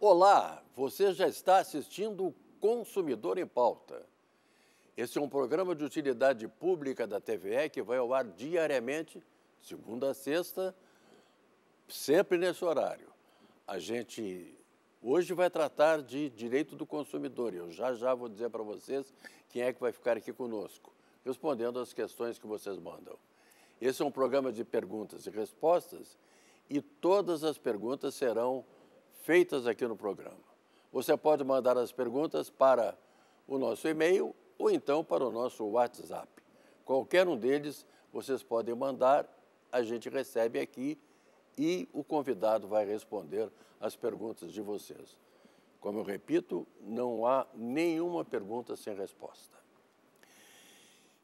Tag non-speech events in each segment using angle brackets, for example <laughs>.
Olá, você já está assistindo o Consumidor em Pauta. Esse é um programa de utilidade pública da TVE que vai ao ar diariamente, segunda a sexta, sempre nesse horário. A gente Hoje vai tratar de direito do consumidor e eu já já vou dizer para vocês quem é que vai ficar aqui conosco, respondendo às questões que vocês mandam. Esse é um programa de perguntas e respostas e todas as perguntas serão feitas aqui no programa. Você pode mandar as perguntas para o nosso e-mail ou então para o nosso WhatsApp. Qualquer um deles vocês podem mandar, a gente recebe aqui e o convidado vai responder as perguntas de vocês. Como eu repito, não há nenhuma pergunta sem resposta.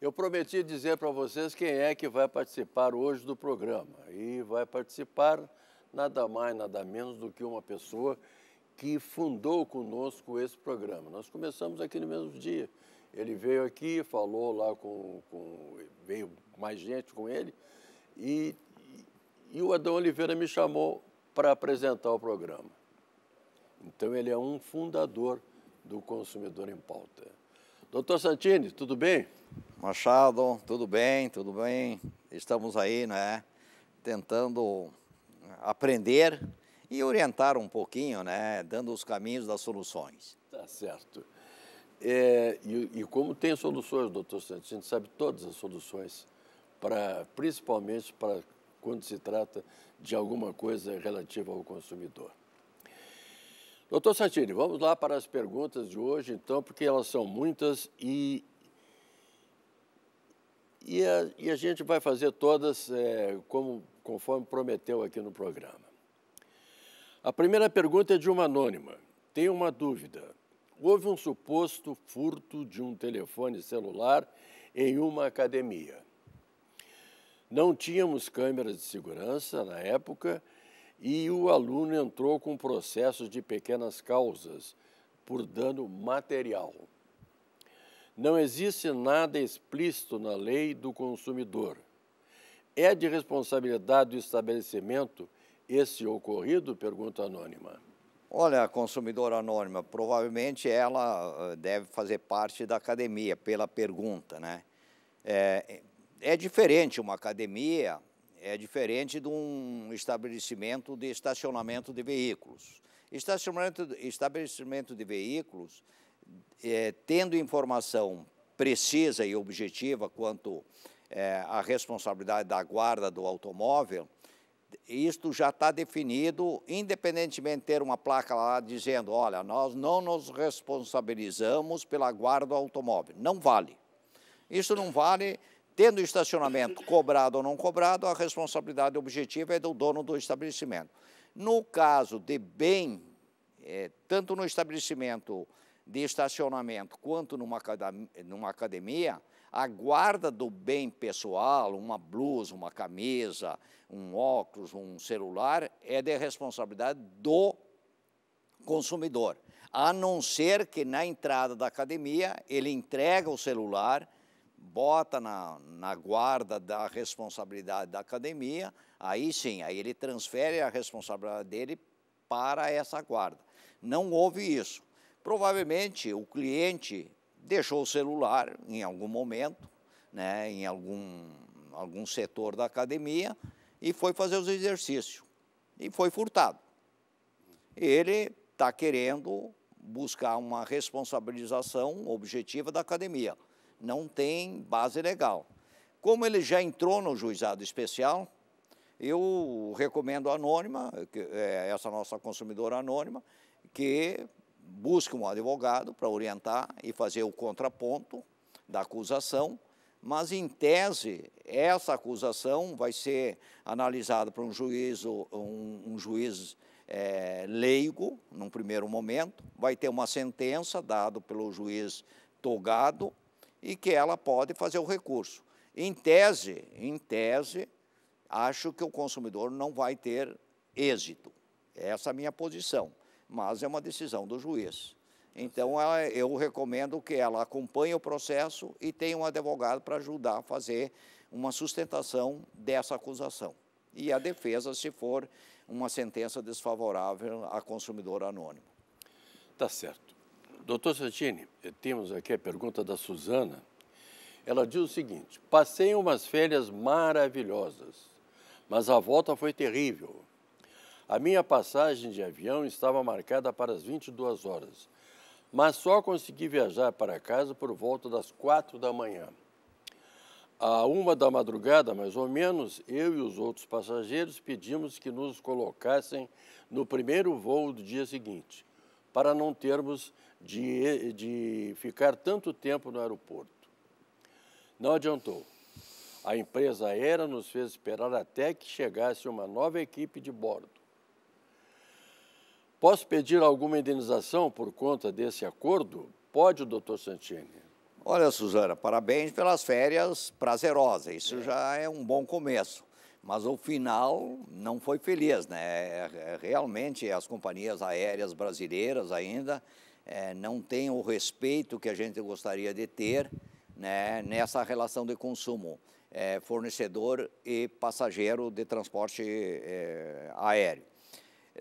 Eu prometi dizer para vocês quem é que vai participar hoje do programa. E vai participar nada mais, nada menos do que uma pessoa que fundou conosco esse programa. Nós começamos aqui no mesmo dia. Ele veio aqui, falou lá com, com veio mais gente com ele e e o Adão Oliveira me chamou para apresentar o programa. Então, ele é um fundador do Consumidor em Pauta. Doutor Santini, tudo bem? Machado, tudo bem, tudo bem. Estamos aí, né, tentando aprender e orientar um pouquinho, né, dando os caminhos das soluções. Tá certo. É, e, e, como tem soluções, doutor Santini, sabe todas as soluções, para principalmente para quando se trata de alguma coisa relativa ao consumidor. Doutor Santini, vamos lá para as perguntas de hoje, então, porque elas são muitas e, e, a, e a gente vai fazer todas é, como, conforme prometeu aqui no programa. A primeira pergunta é de uma anônima. Tenho uma dúvida. Houve um suposto furto de um telefone celular em uma academia. Não tínhamos câmeras de segurança na época e o aluno entrou com processos de pequenas causas por dano material. Não existe nada explícito na lei do consumidor. É de responsabilidade do estabelecimento esse ocorrido? Pergunta anônima. Olha, a consumidora anônima, provavelmente ela eh, deve fazer parte da academia, pela pergunta, né? É, é diferente uma academia, é diferente de um estabelecimento de estacionamento de veículos. Estacionamento, estabelecimento de veículos, é, tendo informação precisa e objetiva quanto é, à responsabilidade da guarda do automóvel, isto já está definido, independentemente de ter uma placa lá dizendo, olha, nós não nos responsabilizamos pela guarda do automóvel. Não vale. Isso não vale Tendo estacionamento cobrado ou não cobrado, a responsabilidade objetiva é do dono do estabelecimento. No caso de bem, é, tanto no estabelecimento de estacionamento quanto numa, numa academia, a guarda do bem pessoal, uma blusa, uma camisa, um óculos, um celular, é de responsabilidade do consumidor. A não ser que na entrada da academia ele entrega o celular bota na, na guarda da responsabilidade da academia, aí sim, aí ele transfere a responsabilidade dele para essa guarda. Não houve isso. Provavelmente o cliente deixou o celular em algum momento, né, em algum, algum setor da academia, e foi fazer os exercícios. E foi furtado. Ele está querendo buscar uma responsabilização objetiva da academia não tem base legal. Como ele já entrou no juizado especial, eu recomendo a Anônima, é, essa nossa consumidora anônima, que busque um advogado para orientar e fazer o contraponto da acusação, mas em tese essa acusação vai ser analisada por um juiz, um, um juiz é, leigo, num primeiro momento, vai ter uma sentença dada pelo juiz togado, e que ela pode fazer o recurso. Em tese, em tese, acho que o consumidor não vai ter êxito. Essa é a minha posição, mas é uma decisão do juiz. Então, eu recomendo que ela acompanhe o processo e tenha um advogado para ajudar a fazer uma sustentação dessa acusação. E a defesa, se for uma sentença desfavorável a consumidor anônimo. Tá certo. Doutor Santini, eh, temos aqui a pergunta da Suzana. Ela diz o seguinte: passei umas férias maravilhosas, mas a volta foi terrível. A minha passagem de avião estava marcada para as 22 horas, mas só consegui viajar para casa por volta das 4 da manhã. À uma da madrugada, mais ou menos, eu e os outros passageiros pedimos que nos colocassem no primeiro voo do dia seguinte, para não termos de, de ficar tanto tempo no aeroporto. Não adiantou. A empresa aérea nos fez esperar até que chegasse uma nova equipe de bordo. Posso pedir alguma indenização por conta desse acordo? Pode, doutor Santini. Olha, Suzana, parabéns pelas férias prazerosas. Isso é. já é um bom começo mas o final não foi feliz, né? É, é, realmente as companhias aéreas brasileiras ainda é, não têm o respeito que a gente gostaria de ter, né? Nessa relação de consumo, é, fornecedor e passageiro de transporte é, aéreo.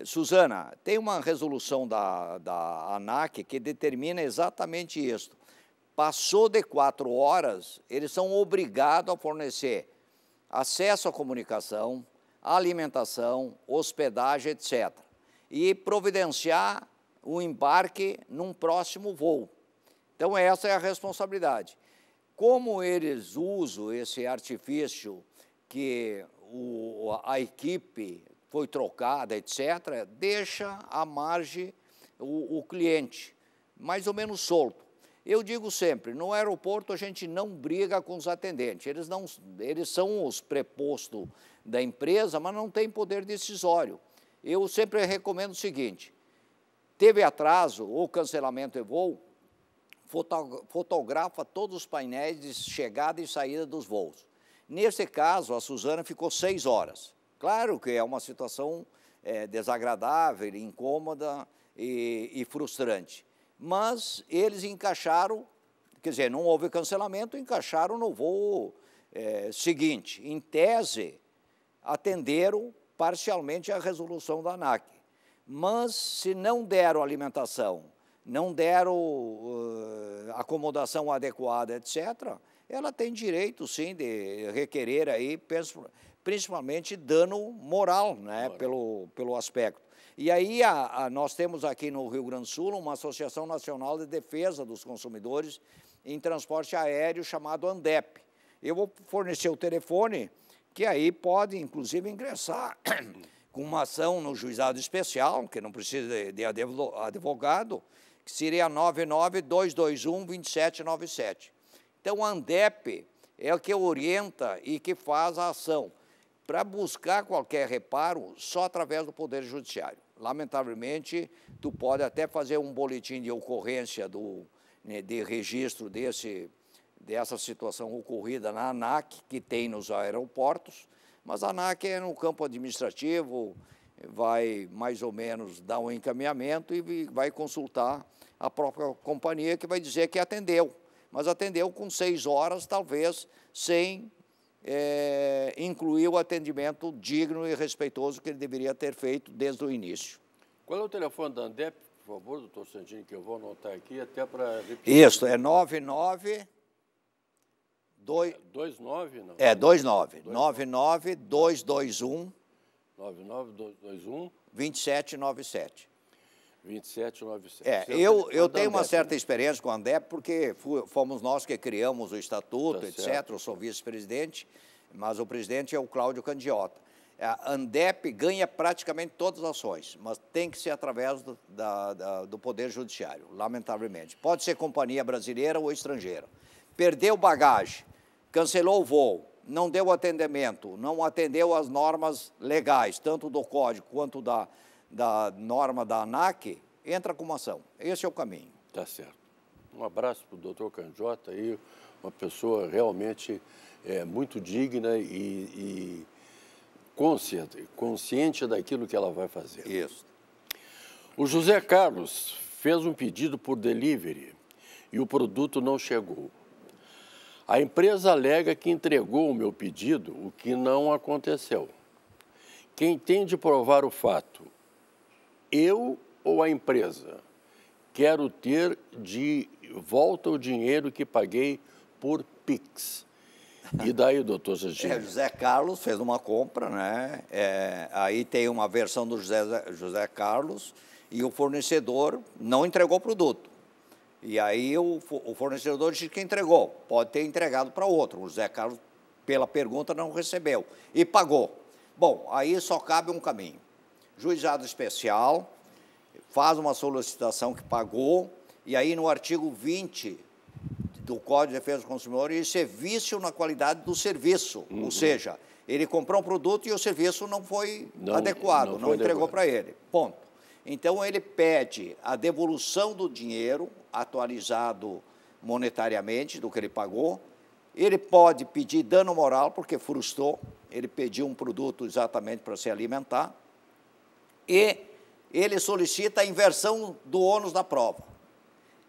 Suzana, tem uma resolução da, da ANAC que determina exatamente isso. Passou de quatro horas, eles são obrigados a fornecer acesso à comunicação, alimentação, hospedagem, etc. E providenciar o embarque num próximo voo. Então, essa é a responsabilidade. Como eles usam esse artifício que o, a equipe foi trocada, etc., deixa à margem o, o cliente, mais ou menos solto. Eu digo sempre, no aeroporto a gente não briga com os atendentes. Eles, não, eles são os prepostos da empresa, mas não têm poder decisório. Eu sempre recomendo o seguinte, teve atraso ou cancelamento de voo, fotografa todos os painéis de chegada e saída dos voos. Nesse caso, a Suzana ficou seis horas. Claro que é uma situação é, desagradável, incômoda e, e frustrante, mas eles encaixaram, quer dizer, não houve cancelamento, encaixaram no voo é, seguinte. Em tese, atenderam parcialmente a resolução da ANAC. Mas se não deram alimentação, não deram uh, acomodação adequada, etc., ela tem direito, sim, de requerer aí, principalmente dano moral, né, moral. Pelo, pelo aspecto. E aí a, a, nós temos aqui no Rio Grande do Sul uma Associação Nacional de Defesa dos Consumidores em Transporte Aéreo chamado ANDEP. Eu vou fornecer o telefone, que aí pode inclusive ingressar <coughs> com uma ação no juizado especial, que não precisa de, de advogado, que seria 992212797. Então, a ANDEP é o que orienta e que faz a ação para buscar qualquer reparo só através do Poder Judiciário lamentavelmente, tu pode até fazer um boletim de ocorrência do, né, de registro desse, dessa situação ocorrida na ANAC, que tem nos aeroportos, mas a ANAC é no campo administrativo, vai mais ou menos dar um encaminhamento e vai consultar a própria companhia, que vai dizer que atendeu. Mas atendeu com seis horas, talvez, sem é, o atendimento digno e respeitoso que ele deveria ter feito desde o início. Qual é o telefone da Andep, por favor, doutor Santini, que eu vou anotar aqui até para repetir? Isso, é 99... 29, é, não? É, 29. 99221. 99221. 2797. 27,900. É, é, eu, eu tenho uma certa experiência com a ANDEP, porque fomos nós que criamos o estatuto, tá etc. Certo. Eu sou vice-presidente, mas o presidente é o Cláudio Candiota. A ANDEP ganha praticamente todas as ações, mas tem que ser através do, da, da, do Poder Judiciário, lamentavelmente. Pode ser companhia brasileira ou estrangeira. Perdeu bagagem, cancelou o voo, não deu atendimento, não atendeu às normas legais, tanto do Código quanto da, da norma da ANAC, entra com uma ação. Esse é o caminho. Tá certo. Um abraço para o doutor Canjota aí, uma pessoa realmente é, muito digna e, e consciente, consciente daquilo que ela vai fazer. Isso. O José Carlos fez um pedido por delivery e o produto não chegou. A empresa alega que entregou o meu pedido, o que não aconteceu. Quem tem de provar o fato eu ou a empresa? Quero ter de volta o dinheiro que paguei por Pix. <laughs> E daí, doutor Serginho? É, José Carlos fez uma compra, né? É, aí tem uma versão do José, José Carlos e o fornecedor não entregou o produto. E aí o, o fornecedor disse que entregou. Pode ter entregado para outro. O José Carlos, pela pergunta, não recebeu e pagou. Bom, aí só cabe um caminho juizado especial, faz uma solicitação que pagou, e aí no artigo 20 do Código de Defesa do Consumidor, isso é vício na qualidade do serviço, uhum. ou seja, ele comprou um produto e o serviço não foi não, adequado, não, foi não entregou para ele. Ponto. Então ele pede a devolução do dinheiro atualizado monetariamente do que ele pagou. Ele pode pedir dano moral porque frustrou, ele pediu um produto exatamente para se alimentar e ele solicita a inversão do ônus da prova.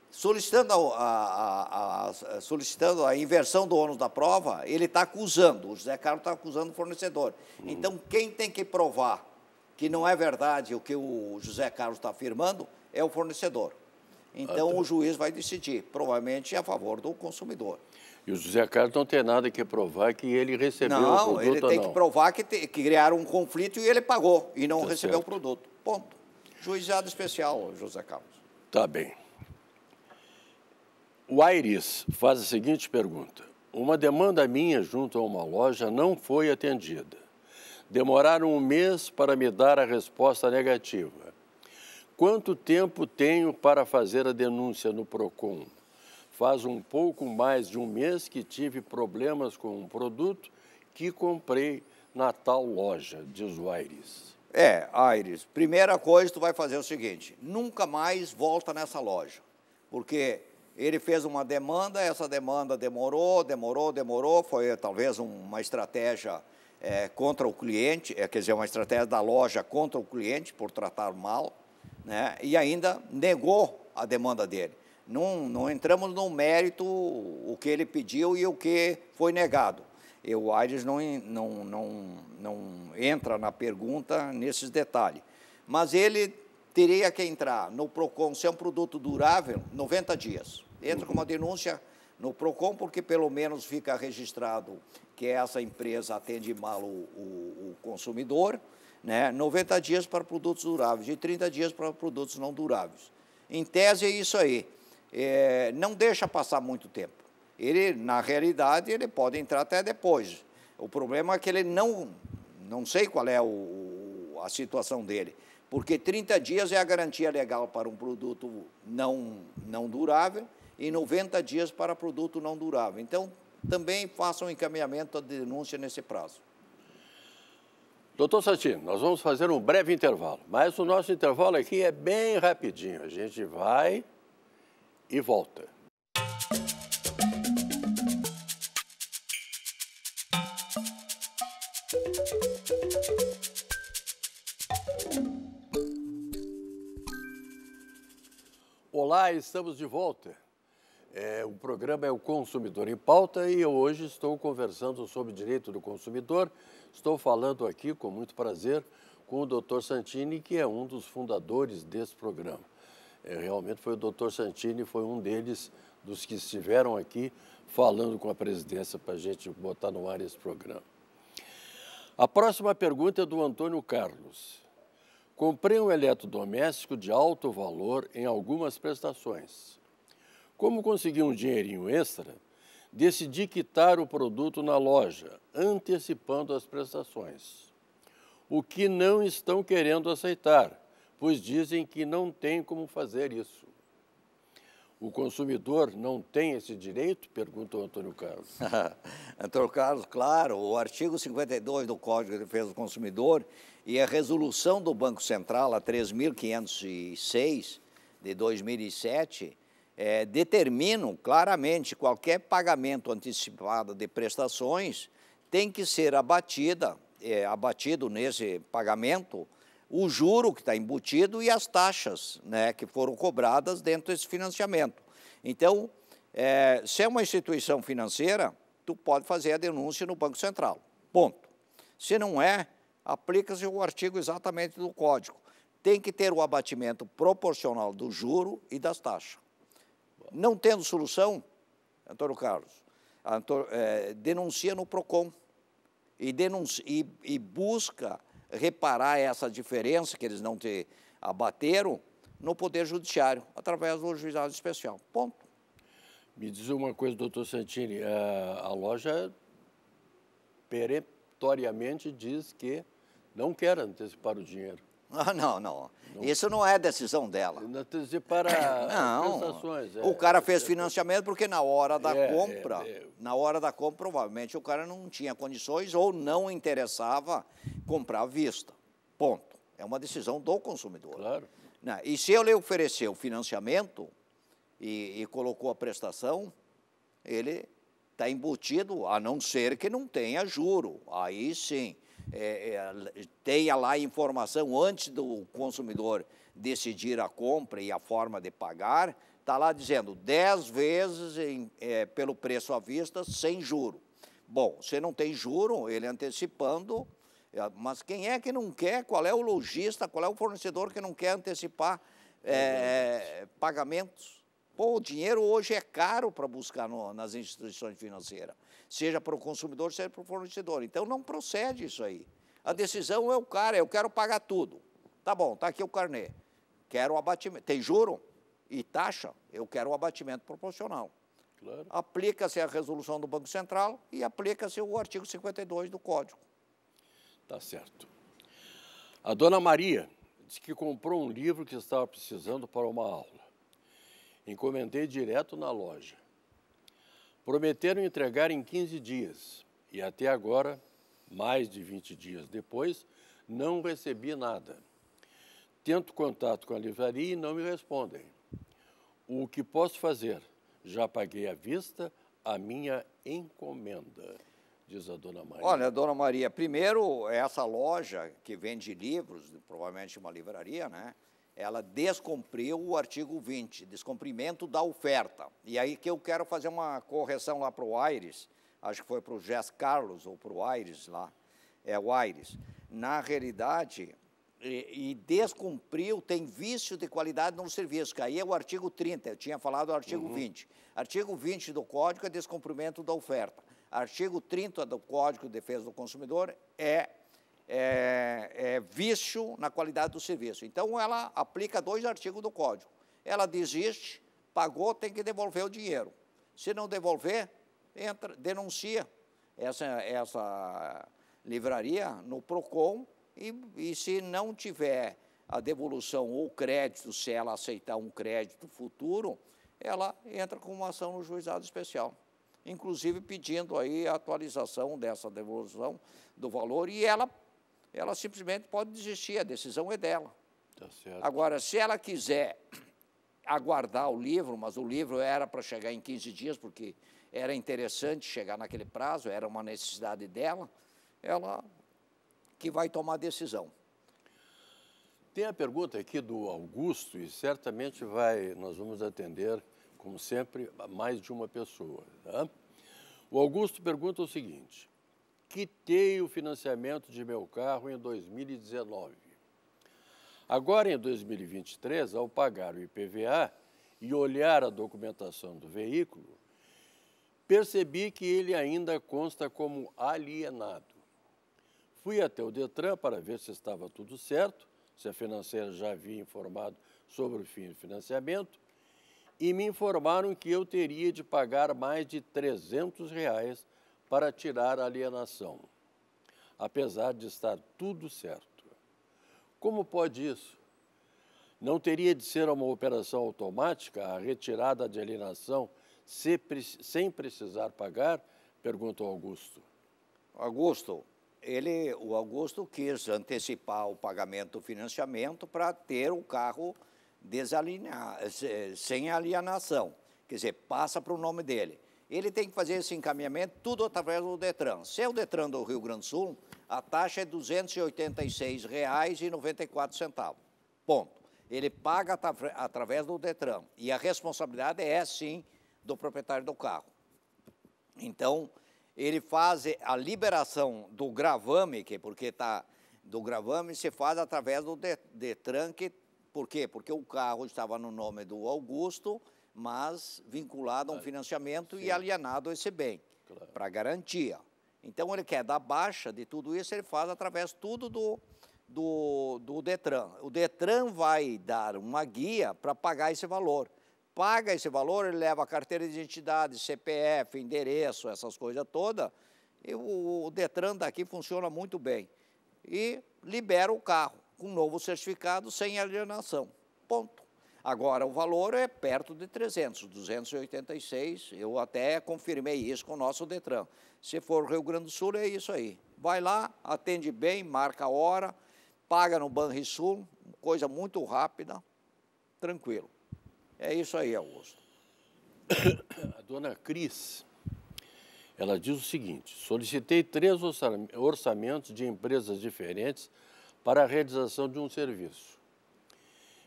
Solicitando a, a, a, solicitando a inversão do ônus da prova, ele está acusando, o José Carlos está acusando o fornecedor. Hum. Então, quem tem que provar que não é verdade o que o José Carlos está afirmando é o fornecedor. Então o juiz vai decidir, provavelmente a favor do consumidor. E o José Carlos não tem nada que provar que ele recebeu não, o produto. Ele tem não, ele tem que provar que, te, que criaram um conflito e ele pagou e não tá recebeu certo. o produto. Ponto. Juizado especial, José Carlos. Tá bem. O Aires faz a seguinte pergunta: Uma demanda minha junto a uma loja não foi atendida. Demoraram um mês para me dar a resposta negativa. Quanto tempo tenho para fazer a denúncia no PROCON? Faz um pouco mais de um mês que tive problemas com um produto que comprei na tal loja, diz o Aires. É, Aires, primeira coisa tu vai fazer o seguinte, nunca mais volta nessa loja, porque ele fez uma demanda, essa demanda demorou, demorou, demorou, foi talvez uma estratégia é, contra o cliente, é, quer dizer, uma estratégia da loja contra o cliente por tratar mal, né, e ainda negou a demanda dele. Não, não entramos no mérito o que ele pediu e o que foi negado. E o Aires não, não, não, não entra na pergunta nesses detalhes. Mas ele teria que entrar no PROCON, se é um produto durável, 90 dias. Entra com uma denúncia no PROCON, porque pelo menos fica registrado que essa empresa atende mal o, o, o consumidor, né? 90 dias para produtos duráveis e 30 dias para produtos não duráveis. Em tese é isso aí. É, não deixa passar muito tempo. Ele, na realidade, ele pode entrar até depois. O problema é que ele não, não sei qual é o, a situação dele, porque 30 dias é a garantia legal para um produto não, não durável e 90 dias para produto não durável. Então, também façam um encaminhamento à denúncia nesse prazo. Doutor Santino, nós vamos fazer um breve intervalo, mas o nosso intervalo aqui é bem rapidinho. A gente vai e volta. Olá, estamos de volta. É, o programa é o Consumidor em Pauta e eu hoje estou conversando sobre direito do consumidor. Estou falando aqui com muito prazer com o Dr. Santini, que é um dos fundadores desse programa. É, realmente foi o Dr. Santini, foi um deles dos que estiveram aqui falando com a presidência para a gente botar no ar esse programa. A próxima pergunta é do Antônio Carlos. Comprei um eletrodoméstico de alto valor em algumas prestações como conseguir um dinheirinho extra, decidi quitar o produto na loja, antecipando as prestações. O que não estão querendo aceitar, pois dizem que não tem como fazer isso. O consumidor não tem esse direito? Perguntou Antônio Carlos. <laughs> Antônio Carlos, claro, o artigo 52 do Código de Defesa do Consumidor e a resolução do Banco Central, a 3.506 de 2007, é, determinam claramente qualquer pagamento antecipado de prestações tem que ser abatida, é, abatido nesse pagamento o juro que está embutido e as taxas né, que foram cobradas dentro desse financiamento. Então, é, se é uma instituição financeira, tu pode fazer a denúncia no Banco Central. Ponto. Se não é, aplica-se o artigo exatamente do código. Tem que ter o abatimento proporcional do juro e das taxas não tendo solução, Antônio Carlos, Antônio, é, denuncia no PROCON e, denuncia, e, e busca reparar essa diferença que eles não te abateram no Poder Judiciário, através do Juizado Especial. Ponto. Me diz uma coisa, doutor Santini, é, a loja peremptoriamente diz que não quer antecipar o dinheiro. <laughs> Ah, não, não. Isso não é decisão dela. Antecipar é <coughs> as prestações. É. O cara fez é, é. financiamento porque na hora da é, compra, é, na hora da compra, provavelmente o cara não tinha condições ou não interessava comprar à vista. Ponto. É uma decisão do consumidor. Claro. Né? E se ele ofereceu financiamento e, e colocou a prestação, ele está embutido, a não ser que não tenha juro. Aí sim é, é tenha lá informação antes do consumidor decidir a compra e a forma de pagar, está lá dizendo 10 vezes em, é, pelo preço à vista, sem juro. Bom, se não tem juro, ele antecipando, é, mas quem é que não quer? Qual é o lojista, qual é o fornecedor que não quer antecipar é, pagamentos? Pô, o dinheiro hoje é caro para buscar no, nas instituições financeiras seja para o consumidor, seja para o fornecedor. Então não procede isso aí. A decisão é o cara, eu quero pagar tudo. Tá bom, está aqui o carnê. Quero o abatimento. Tem juro e taxa, eu quero o abatimento proporcional. Claro. Aplica-se a resolução do Banco Central e aplica-se o artigo 52 do Código. Tá certo. A dona Maria disse que comprou um livro que estava precisando para uma aula. Encomendei direto na loja. Prometeram entregar em 15 dias e até agora, mais de 20 dias depois, não recebi nada. Tento contato com a livraria e não me respondem. O que posso fazer? Já paguei à vista a minha encomenda, diz a dona Maria. Olha, dona Maria, primeiro, essa loja que vende livros, provavelmente uma livraria, né? ela descumpriu o artigo 20, descumprimento da oferta. E aí que eu quero fazer uma correção lá para o Aires, acho que foi para o Jess Carlos ou para o Aires lá, é o Aires. Na realidade, e, e, descumpriu, tem vício de qualidade no serviço, que aí é o artigo 30, eu tinha falado do artigo uhum. 20. Artigo 20 do Código é descumprimento da oferta. Artigo 30 do Código de Defesa do Consumidor é é, é, vício na qualidade do serviço. Então, ela aplica dois artigos do Código. Ela desiste, pagou, tem que devolver o dinheiro. Se não devolver, entra, denuncia essa, essa livraria no PROCON e, e se não tiver a devolução ou crédito, se ela aceitar um crédito futuro, ela entra com uma ação no juizado especial, inclusive pedindo aí a atualização dessa devolução do valor e ela ela simplesmente pode desistir, a decisão é dela. Tá Agora, se ela quiser aguardar o livro, mas o livro era para chegar em 15 dias, porque era interessante chegar naquele prazo, era uma necessidade dela, ela que vai tomar a decisão. Tem a pergunta aqui do Augusto, e certamente vai, nós vamos atender, como sempre, mais de uma pessoa. Tá? O Augusto pergunta o seguinte: quitei o financiamento de meu carro em 2019. Agora, em 2023, ao pagar o IPVA e olhar a documentação do veículo, percebi que ele ainda consta como alienado. Fui até o Detran para ver se estava tudo certo, se a financeira já havia informado sobre o fim do financiamento, e me informaram que eu teria de pagar mais de 300 reais para tirar a alienação, apesar de estar tudo certo. Como pode isso? Não teria de ser uma operação automática a retirada de alienação sem precisar pagar? Perguntou Augusto. Augusto, ele, o Augusto quis antecipar o pagamento do financiamento para ter o carro sem alienação. Quer dizer, passa para o nome dele ele tem que fazer esse encaminhamento tudo através do Detran. Se é o Detran do Rio Grande do Sul, a taxa é R$ 286,94. Ponto. Ele paga através do Detran. E a responsabilidade é, sim, do proprietário do carro. Então, ele faz a liberação do gravame, que é porque está do gravame, se faz através do Detran, que, por quê? Porque o carro estava no nome do Augusto mas vinculado a um financiamento Sim. e alienado a esse bem, claro. para garantia. Então, ele quer dar baixa de tudo isso, ele faz através tudo do, do, do DETRAN. O DETRAN vai dar uma guia para pagar esse valor. Paga esse valor, ele leva a carteira de identidade, CPF, endereço, essas coisas todas, e o, o DETRAN daqui funciona muito bem. E libera o carro com novo certificado sem alienação. Ponto. Agora, o valor é perto de 300, 286. Eu até confirmei isso com o nosso Detran. Se for Rio Grande do Sul, é isso aí. Vai lá, atende bem, marca a hora, paga no Banrisul, coisa muito rápida, tranquilo. É isso aí, Augusto. A dona Cris, ela diz o seguinte: solicitei três orçamentos de empresas diferentes para a realização de um serviço.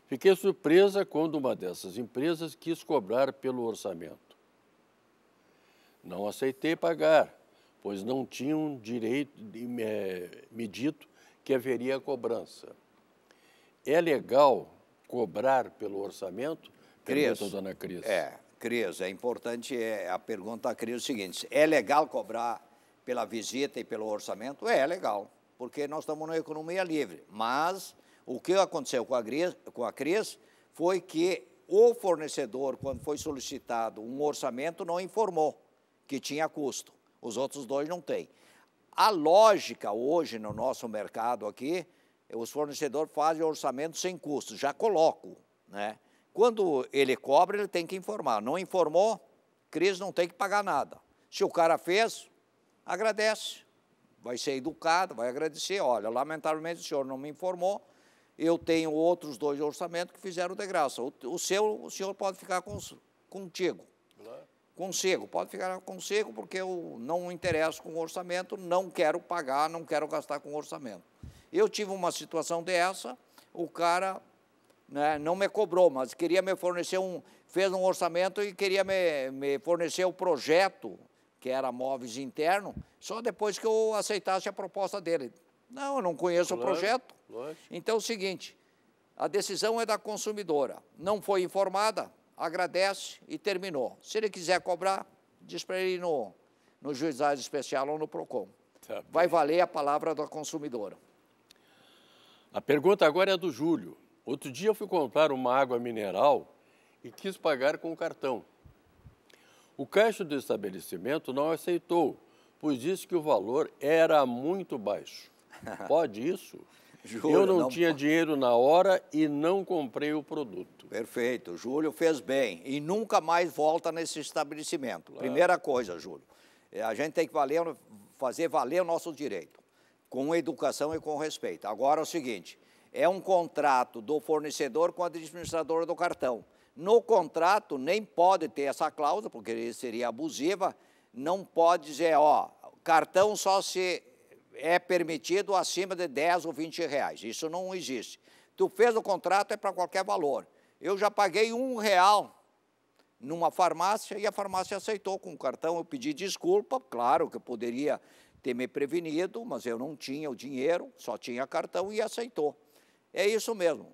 Fiquei surpresa quando uma dessas empresas quis cobrar pelo orçamento. Não aceitei pagar, pois não tinham direito de, eh, me dito que haveria cobrança. É legal cobrar pelo orçamento? Cris, pergunta dona Cris. É, Cris, é importante eh, a pergunta da Cris é o seguinte: é legal cobrar pela visita e pelo orçamento? É, é legal, porque nós estamos na economia livre, mas o que aconteceu com a, Gris, com a Cris foi que o fornecedor, quando foi solicitado um orçamento, não informou que tinha custo. Os outros dois não têm. A lógica hoje no nosso mercado aqui, os fornecedores fazem orçamento sem custo, já coloco. Né? Quando ele cobra, ele tem que informar. Não informou, Cris não tem que pagar nada. Se o cara fez, agradece. Vai ser educado, vai agradecer. Olha, lamentavelmente o senhor não me informou, eu tenho outros dois orçamentos que fizeram de graça. O, o seu, o senhor pode ficar com, contigo. Consigo, pode ficar consigo, porque eu não me interesso com o orçamento, não quero pagar, não quero gastar com o orçamento. Eu tive uma situação dessa, o cara né, não me cobrou, mas queria me fornecer um, fez um orçamento e queria me, me fornecer o projeto, que era móveis interno, só depois que eu aceitasse a proposta dele. Não, eu não conheço lógico, o projeto. Lógico. Então é o seguinte, a decisão é da consumidora. Não foi informada, agradece e terminou. Se ele quiser cobrar, diz para ele no, no juizado especial ou no PROCON. Tá Vai valer a palavra da consumidora. A pergunta agora é do Júlio. Outro dia eu fui comprar uma água mineral e quis pagar com o cartão. O caixa do estabelecimento não aceitou, pois disse que o valor era muito baixo. <laughs> Pode isso? Júlio, eu não, não tinha dinheiro na hora e não comprei o produto. Perfeito, Júlio fez bem e nunca mais volta nesse estabelecimento. Claro. Primeira coisa, Júlio, é, a gente tem que valer, fazer valer o nosso direito, com educação e com respeito. Agora é o seguinte, é um contrato do fornecedor com a administradora do cartão. No contrato nem pode ter essa cláusula, porque seria abusiva, não pode dizer, ó, cartão só se é permitido acima de 10 ou 20 reais. Isso não existe. Tu fez o contrato, é para qualquer valor. Eu já paguei um real numa farmácia e a farmácia aceitou com o cartão. Eu pedi desculpa, claro que eu poderia ter me prevenido, mas eu não tinha o dinheiro, só tinha cartão e aceitou. É isso mesmo.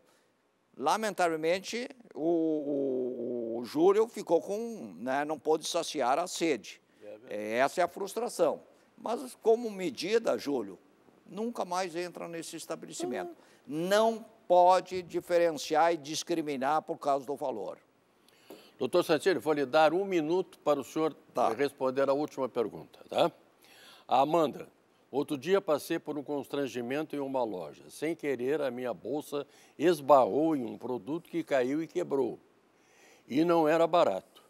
Lamentavelmente, o, o, o Júlio ficou com. Né, não pôde saciar a sede. É, é essa é a frustração. Mas, como medida, Júlio, nunca mais entra nesse estabelecimento. Uhum. Não pode diferenciar e discriminar por causa do valor. Doutor Santilli, vou lhe dar um minuto para o senhor tá. responder a última pergunta, tá? A Amanda, outro dia passei por um constrangimento em uma loja. Sem querer, a minha bolsa esbarrou em um produto que caiu e quebrou. E não era barato.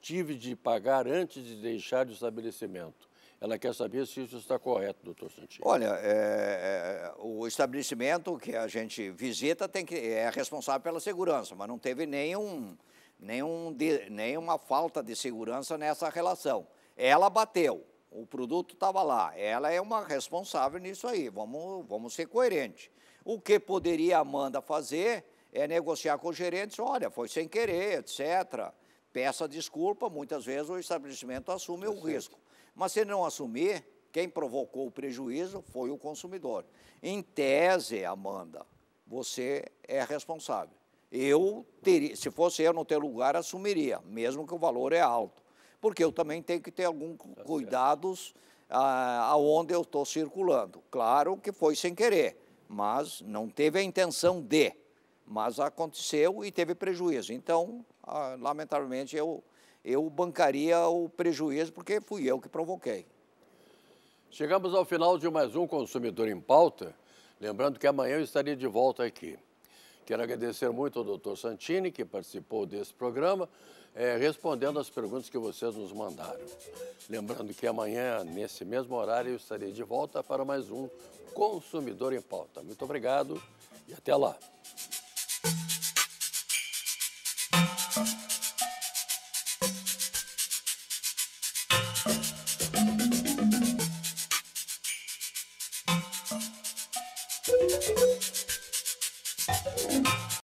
Tive de pagar antes de deixar o estabelecimento. Ela quer saber se isso está correto, doutor Santini. Olha, é, é, o estabelecimento que a gente visita tem que, é responsável pela segurança, mas não teve nenhum, nenhum de, nenhuma falta de segurança nessa relação. Ela bateu, o produto estava lá, ela é uma responsável nisso aí, vamos, vamos ser coerentes. O que poderia a Amanda fazer é negociar com o gerente, olha, foi sem querer, etc. Peça desculpa, muitas vezes o estabelecimento assume é o certo. risco. Mas se não assumir, quem provocou o prejuízo foi o consumidor. Em tese, Amanda, você é responsável. Eu teria, se fosse eu no teu lugar, assumiria, mesmo que o valor é alto. Porque eu também tenho que ter alguns tá cuidados ah, aonde eu estou circulando. Claro que foi sem querer, mas não teve a intenção de. Mas aconteceu e teve prejuízo. Então, ah, lamentavelmente, eu eu bancaria o prejuízo, porque fui eu que provoquei. Chegamos ao final de mais um Consumidor em Pauta. Lembrando que amanhã eu estaria de volta aqui. Quero agradecer muito ao doutor Santini, que participou desse programa, é, respondendo às perguntas que vocês nos mandaram. Lembrando que amanhã, nesse mesmo horário, eu estarei de volta para mais um Consumidor em Pauta. Muito obrigado e até lá.